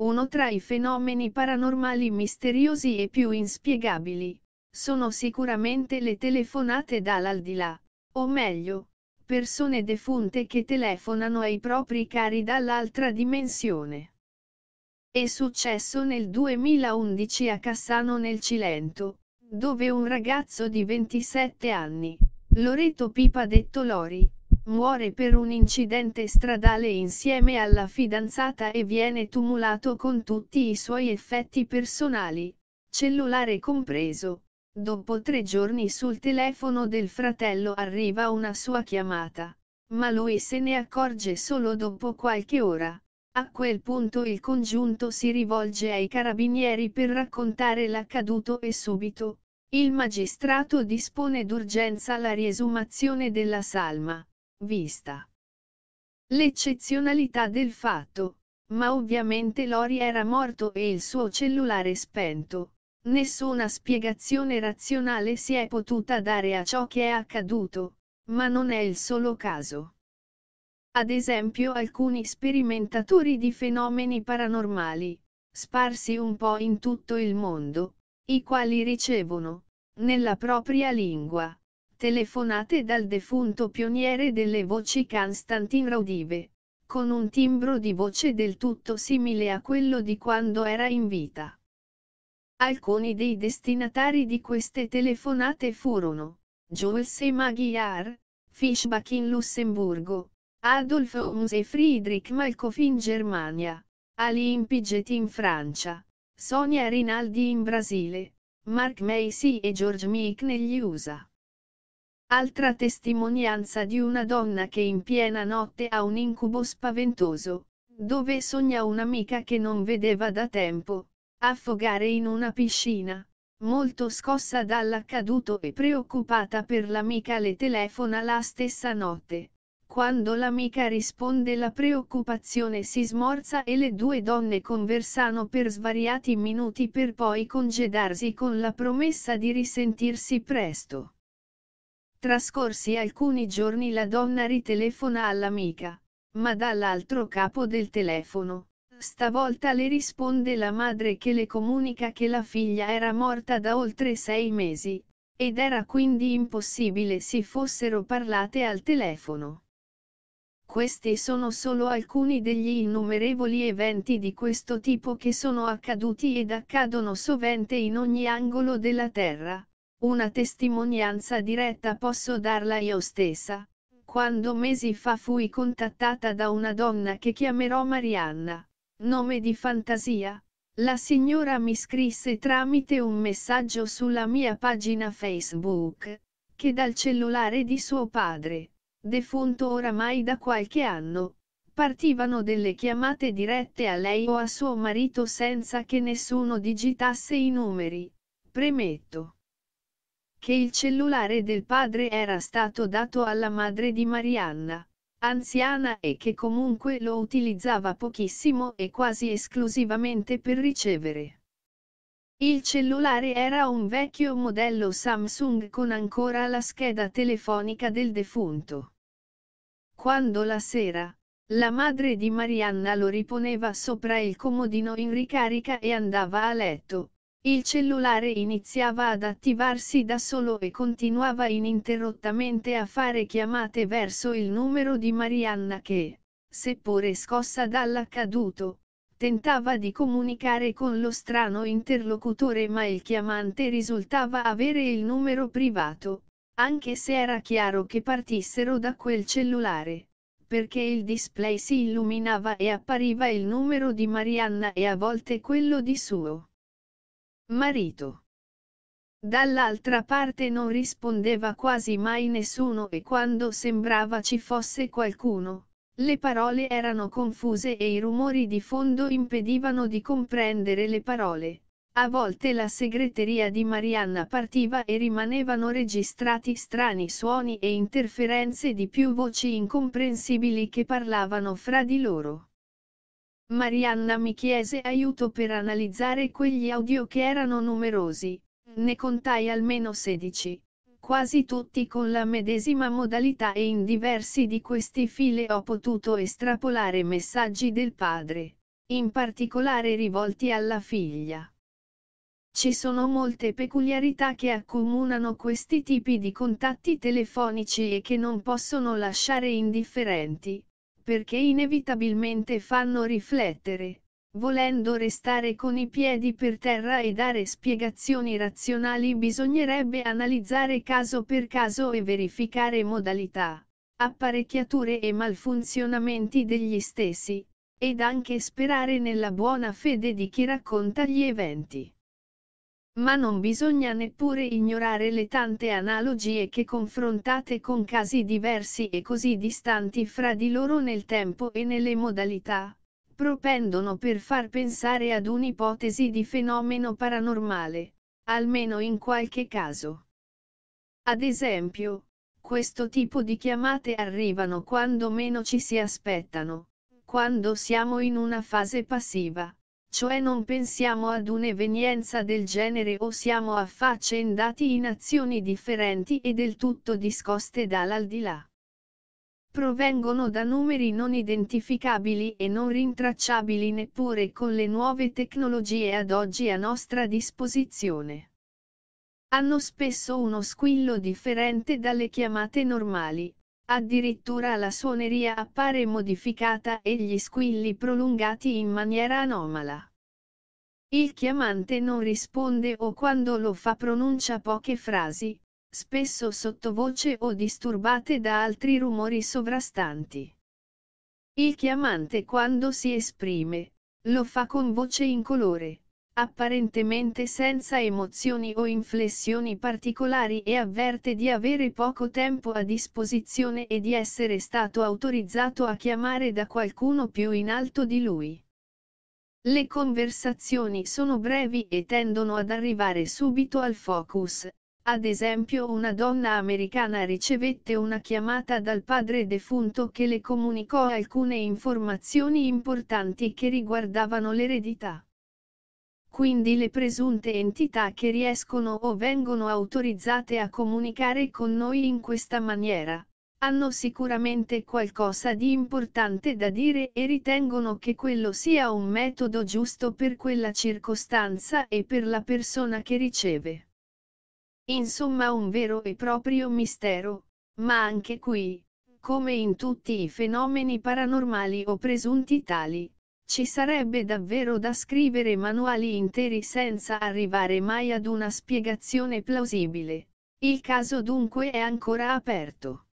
uno tra i fenomeni paranormali misteriosi e più inspiegabili, sono sicuramente le telefonate dall'aldilà, o meglio, persone defunte che telefonano ai propri cari dall'altra dimensione. È successo nel 2011 a Cassano nel Cilento, dove un ragazzo di 27 anni, Loreto Pipa detto Lori, muore per un incidente stradale insieme alla fidanzata e viene tumulato con tutti i suoi effetti personali, cellulare compreso. Dopo tre giorni sul telefono del fratello arriva una sua chiamata, ma lui se ne accorge solo dopo qualche ora. A quel punto il congiunto si rivolge ai carabinieri per raccontare l'accaduto e subito, il magistrato dispone d'urgenza la riesumazione della salma vista. L'eccezionalità del fatto, ma ovviamente Lori era morto e il suo cellulare spento, nessuna spiegazione razionale si è potuta dare a ciò che è accaduto, ma non è il solo caso. Ad esempio alcuni sperimentatori di fenomeni paranormali, sparsi un po' in tutto il mondo, i quali ricevono, nella propria lingua, telefonate dal defunto pioniere delle voci Konstantin Rodive, con un timbro di voce del tutto simile a quello di quando era in vita. Alcuni dei destinatari di queste telefonate furono Jules e Maguiar, Fischbach in Lussemburgo, Adolf Homs e Friedrich Malkoff in Germania, Ali Impiget in Francia, Sonia Rinaldi in Brasile, Mark Macy e George Meek negli USA. Altra testimonianza di una donna che in piena notte ha un incubo spaventoso, dove sogna un'amica che non vedeva da tempo, affogare in una piscina. Molto scossa dall'accaduto e preoccupata per l'amica le telefona la stessa notte. Quando l'amica risponde la preoccupazione si smorza e le due donne conversano per svariati minuti per poi congedarsi con la promessa di risentirsi presto. Trascorsi alcuni giorni la donna ritelefona all'amica, ma dall'altro capo del telefono, stavolta le risponde la madre che le comunica che la figlia era morta da oltre sei mesi, ed era quindi impossibile si fossero parlate al telefono. Questi sono solo alcuni degli innumerevoli eventi di questo tipo che sono accaduti ed accadono sovente in ogni angolo della Terra una testimonianza diretta posso darla io stessa, quando mesi fa fui contattata da una donna che chiamerò Marianna, nome di fantasia, la signora mi scrisse tramite un messaggio sulla mia pagina Facebook, che dal cellulare di suo padre, defunto oramai da qualche anno, partivano delle chiamate dirette a lei o a suo marito senza che nessuno digitasse i numeri. Premetto che il cellulare del padre era stato dato alla madre di Marianna, anziana e che comunque lo utilizzava pochissimo e quasi esclusivamente per ricevere. Il cellulare era un vecchio modello Samsung con ancora la scheda telefonica del defunto. Quando la sera, la madre di Marianna lo riponeva sopra il comodino in ricarica e andava a letto, il cellulare iniziava ad attivarsi da solo e continuava ininterrottamente a fare chiamate verso il numero di Marianna che, seppure scossa dall'accaduto, tentava di comunicare con lo strano interlocutore ma il chiamante risultava avere il numero privato, anche se era chiaro che partissero da quel cellulare, perché il display si illuminava e appariva il numero di Marianna e a volte quello di suo. Marito. Dall'altra parte non rispondeva quasi mai nessuno e quando sembrava ci fosse qualcuno, le parole erano confuse e i rumori di fondo impedivano di comprendere le parole. A volte la segreteria di Marianna partiva e rimanevano registrati strani suoni e interferenze di più voci incomprensibili che parlavano fra di loro. Marianna mi chiese aiuto per analizzare quegli audio che erano numerosi, ne contai almeno 16, quasi tutti con la medesima modalità e in diversi di questi file ho potuto estrapolare messaggi del padre, in particolare rivolti alla figlia. Ci sono molte peculiarità che accomunano questi tipi di contatti telefonici e che non possono lasciare indifferenti, perché inevitabilmente fanno riflettere, volendo restare con i piedi per terra e dare spiegazioni razionali bisognerebbe analizzare caso per caso e verificare modalità, apparecchiature e malfunzionamenti degli stessi, ed anche sperare nella buona fede di chi racconta gli eventi. Ma non bisogna neppure ignorare le tante analogie che confrontate con casi diversi e così distanti fra di loro nel tempo e nelle modalità, propendono per far pensare ad un'ipotesi di fenomeno paranormale, almeno in qualche caso. Ad esempio, questo tipo di chiamate arrivano quando meno ci si aspettano, quando siamo in una fase passiva, cioè non pensiamo ad un'evenienza del genere o siamo affaccendati in azioni differenti e del tutto discoste dall'aldilà. Provengono da numeri non identificabili e non rintracciabili neppure con le nuove tecnologie ad oggi a nostra disposizione. Hanno spesso uno squillo differente dalle chiamate normali, Addirittura la suoneria appare modificata e gli squilli prolungati in maniera anomala. Il chiamante non risponde o quando lo fa pronuncia poche frasi, spesso sottovoce o disturbate da altri rumori sovrastanti. Il chiamante quando si esprime, lo fa con voce incolore, apparentemente senza emozioni o inflessioni particolari e avverte di avere poco tempo a disposizione e di essere stato autorizzato a chiamare da qualcuno più in alto di lui. Le conversazioni sono brevi e tendono ad arrivare subito al focus, ad esempio una donna americana ricevette una chiamata dal padre defunto che le comunicò alcune informazioni importanti che riguardavano l'eredità. Quindi le presunte entità che riescono o vengono autorizzate a comunicare con noi in questa maniera, hanno sicuramente qualcosa di importante da dire e ritengono che quello sia un metodo giusto per quella circostanza e per la persona che riceve. Insomma un vero e proprio mistero, ma anche qui, come in tutti i fenomeni paranormali o presunti tali, ci sarebbe davvero da scrivere manuali interi senza arrivare mai ad una spiegazione plausibile. Il caso dunque è ancora aperto.